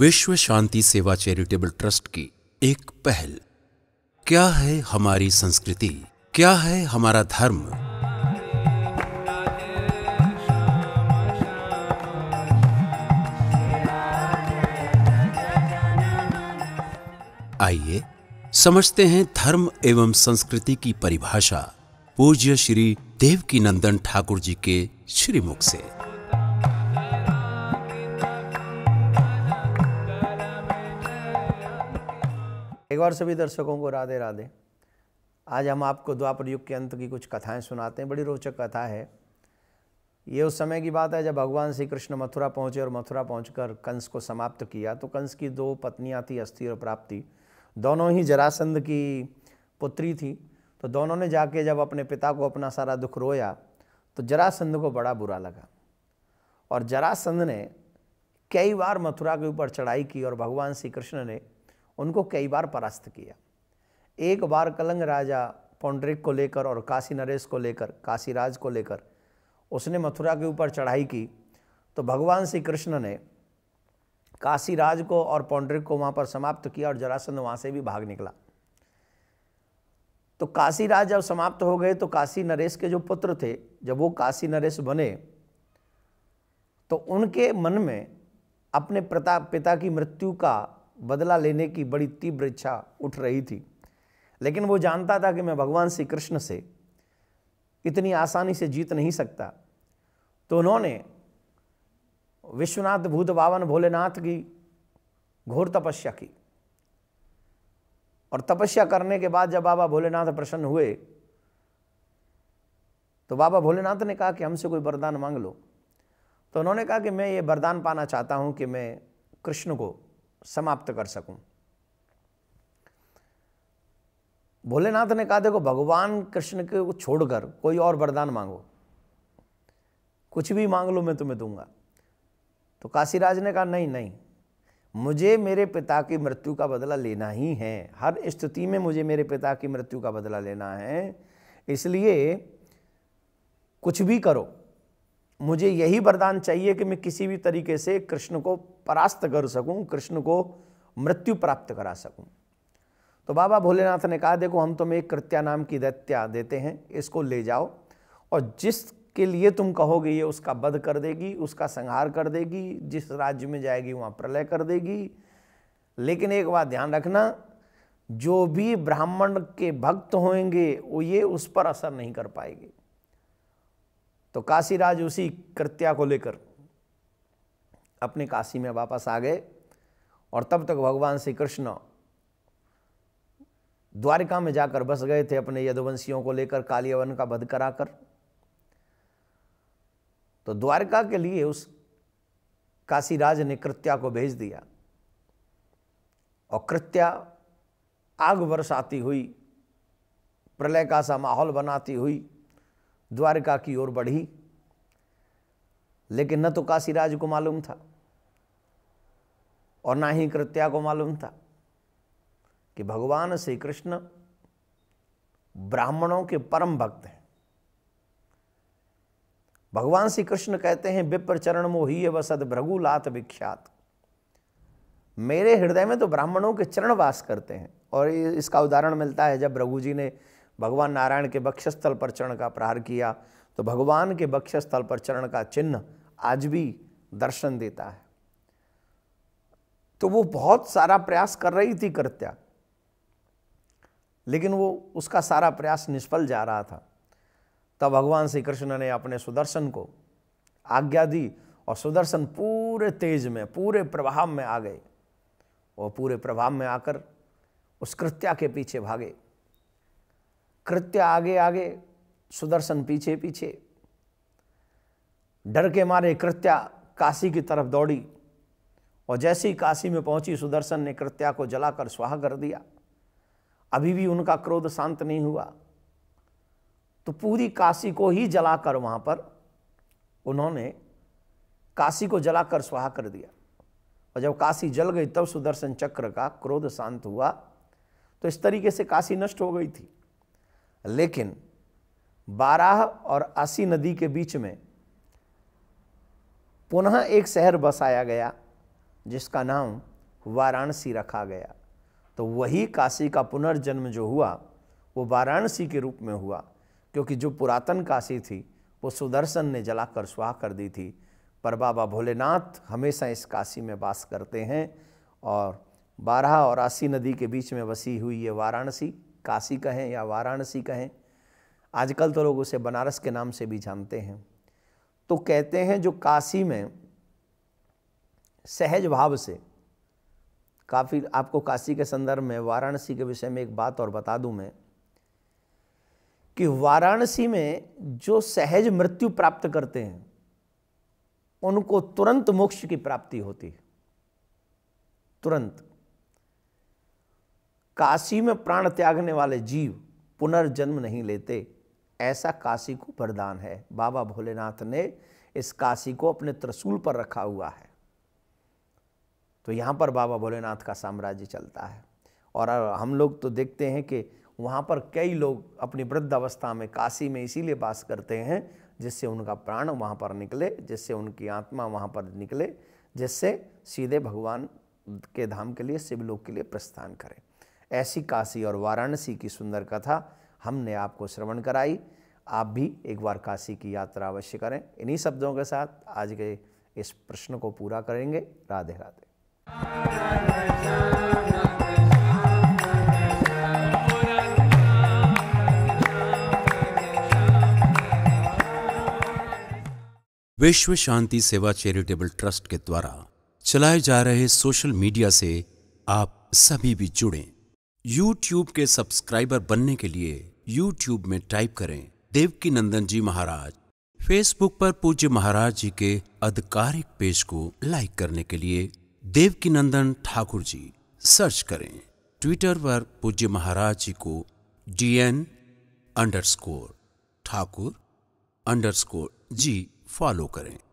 विश्व शांति सेवा charitable trust की एक पहल क्या है हमारी संस्कृति क्या है हमारा धर्म आइए समझते हैं धर्म एवं संस्कृति की परिभाषा पूज्य श्री देव की नंदन ठाकुर जी के श्रीमुख से बार सभी दर्शकों को राधे राधे आज हम आपको द्वापर युग के अंत की कुछ कथाएं सुनाते हैं बड़ी रोचक कथा है ये उस समय की बात है जब भगवान श्री कृष्ण मथुरा पहुंचे और मथुरा पहुंचकर कंस को समाप्त किया तो कंस की दो पत्नियाँ थी अस्थि और प्राप्ति दोनों ही जरासंध की पुत्री थी तो दोनों ने जाके जब अपने पिता को अपना सारा दुख रोया तो जरासंध को बड़ा बुरा लगा और जरासंध ने कई बार मथुरा के ऊपर चढ़ाई की और भगवान श्री कृष्ण ने उनको कई बार परास्त किया एक बार कलंग राजा पौंड्रिक को लेकर और काशी नरेश को लेकर काशीराज को लेकर उसने मथुरा के ऊपर चढ़ाई की तो भगवान श्री कृष्ण ने काशीराज को और पौंड्रिक को वहाँ पर समाप्त किया और जरासंध वहाँ से भी भाग निकला तो काशीराज जब समाप्त हो गए तो काशी नरेश के जो पुत्र थे जब वो काशी नरेश बने तो उनके मन में अपने पिता पिता की मृत्यु का बदला लेने की बड़ी तीव्र इच्छा उठ रही थी लेकिन वो जानता था कि मैं भगवान श्री कृष्ण से इतनी आसानी से जीत नहीं सकता तो उन्होंने विश्वनाथ भूत बावन भोलेनाथ की घोर तपस्या की और तपस्या करने के बाद जब बाबा भोलेनाथ प्रसन्न हुए तो बाबा भोलेनाथ ने कहा कि हमसे कोई वरदान मांग लो तो उन्होंने कहा कि मैं ये वरदान पाना चाहता हूँ कि मैं कृष्ण को समाप्त कर सकूं भोलेनाथ ने कहा देखो भगवान कृष्ण के को छोड़कर कोई और वरदान मांगो कुछ भी मांग लो मैं तुम्हें दूंगा तो काशीराज ने कहा नहीं नहीं मुझे मेरे पिता की मृत्यु का बदला लेना ही है हर स्थिति में मुझे मेरे पिता की मृत्यु का बदला लेना है इसलिए कुछ भी करो मुझे यही वरदान चाहिए कि मैं किसी भी तरीके से कृष्ण को परास्त कर सकूं कृष्ण को मृत्यु प्राप्त करा सकूं तो बाबा भोलेनाथ ने कहा देखो हम तुम्हें एक कृत्या नाम की दैत्या देते हैं इसको ले जाओ और जिसके लिए तुम कहोगे ये उसका वध कर देगी उसका संहार कर देगी जिस राज्य में जाएगी वहाँ प्रलय कर देगी लेकिन एक बात ध्यान रखना जो भी ब्राह्मण के भक्त होंगे वो ये उस पर असर नहीं कर पाएगी तो काशीराज उसी कृत्या को लेकर अपने काशी में वापस आ गए और तब तक भगवान श्री कृष्ण द्वारिका में जाकर बस गए थे अपने यदुवंशियों को लेकर कालियावन का वध कराकर तो द्वारका के लिए उस काशीराज ने कृत्या को भेज दिया और कृत्या आग बरसाती हुई प्रलय का सा माहौल बनाती हुई द्वारका की ओर बढ़ी लेकिन न तो काशीराज को मालूम था और ना ही कृत्या को मालूम था कि भगवान श्री कृष्ण ब्राह्मणों के परम भक्त हैं भगवान श्री कृष्ण कहते हैं विप्र चरण मोही वसद भ्रगुलात विख्यात मेरे हृदय में तो ब्राह्मणों के चरण वास करते हैं और इसका उदाहरण मिलता है जब रघु जी ने भगवान नारायण के बक्षस्थल पर चरण का प्रहार किया तो भगवान के बक्षस्थल पर चरण का चिन्ह आज भी दर्शन देता है तो वो बहुत सारा प्रयास कर रही थी कृत्या लेकिन वो उसका सारा प्रयास निष्फल जा रहा था तब भगवान श्री कृष्ण ने अपने सुदर्शन को आज्ञा दी और सुदर्शन पूरे तेज में पूरे प्रभाव में आ गए और पूरे प्रभाव में आकर उस कृत्या के पीछे भागे कृत्य आगे आगे सुदर्शन पीछे पीछे डर के मारे कृत्या काशी की तरफ दौड़ी और जैसी काशी में पहुंची सुदर्शन ने कृत्या को जलाकर स्वाहा कर दिया अभी भी उनका क्रोध शांत नहीं हुआ तो पूरी काशी को ही जलाकर वहाँ पर उन्होंने काशी को जलाकर स्वाहा कर दिया और जब काशी जल गई तब सुदर्शन चक्र का क्रोध शांत हुआ तो इस तरीके से काशी नष्ट हो गई थी लेकिन बाराह और आसी नदी के बीच में पुनः एक शहर बसाया गया जिसका नाम वाराणसी रखा गया तो वही काशी का पुनर्जन्म जो हुआ वो वाराणसी के रूप में हुआ क्योंकि जो पुरातन काशी थी वो सुदर्शन ने जलाकर स्वाह कर दी थी पर बाबा भोलेनाथ हमेशा इस काशी में वास करते हैं और बारह और आसी नदी के बीच में बसी हुई ये वाराणसी काशी कहें या वाराणसी कहें आजकल तो लोग उसे बनारस के नाम से भी जानते हैं तो कहते हैं जो काशी में सहज भाव से काफ़ी आपको काशी के संदर्भ में वाराणसी के विषय में एक बात और बता दूं मैं कि वाराणसी में जो सहज मृत्यु प्राप्त करते हैं उनको तुरंत मोक्ष की प्राप्ति होती है तुरंत काशी में प्राण त्यागने वाले जीव पुनर्जन्म नहीं लेते ऐसा काशी को वरदान है बाबा भोलेनाथ ने इस काशी को अपने त्रिशूल पर रखा हुआ है तो यहाँ पर बाबा भोलेनाथ का साम्राज्य चलता है और हम लोग तो देखते हैं कि वहाँ पर कई लोग अपनी वृद्ध अवस्था में काशी में इसीलिए वास करते हैं जिससे उनका प्राण वहाँ पर निकले जिससे उनकी आत्मा वहाँ पर निकले जिससे सीधे भगवान के धाम के लिए शिवलोक के लिए प्रस्थान करें ऐसी काशी और वाराणसी की सुंदर कथा हमने आपको श्रवण कराई आप भी एक बार काशी की यात्रा अवश्य करें इन्हीं शब्दों के साथ आज के इस प्रश्न को पूरा करेंगे राधे राधे विश्व शांति सेवा चैरिटेबल ट्रस्ट के द्वारा चलाए जा रहे सोशल मीडिया से आप सभी भी जुड़ें YouTube के सब्सक्राइबर बनने के लिए YouTube में टाइप करें देवकी नंदन जी महाराज फेसबुक पर पूज्य महाराज जी के आधिकारिक पेज को लाइक करने के लिए देवकी नंदन ठाकुर जी सर्च करें ट्विटर पर पूज्य महाराज जी को D N underscore Thakur underscore ji follow करें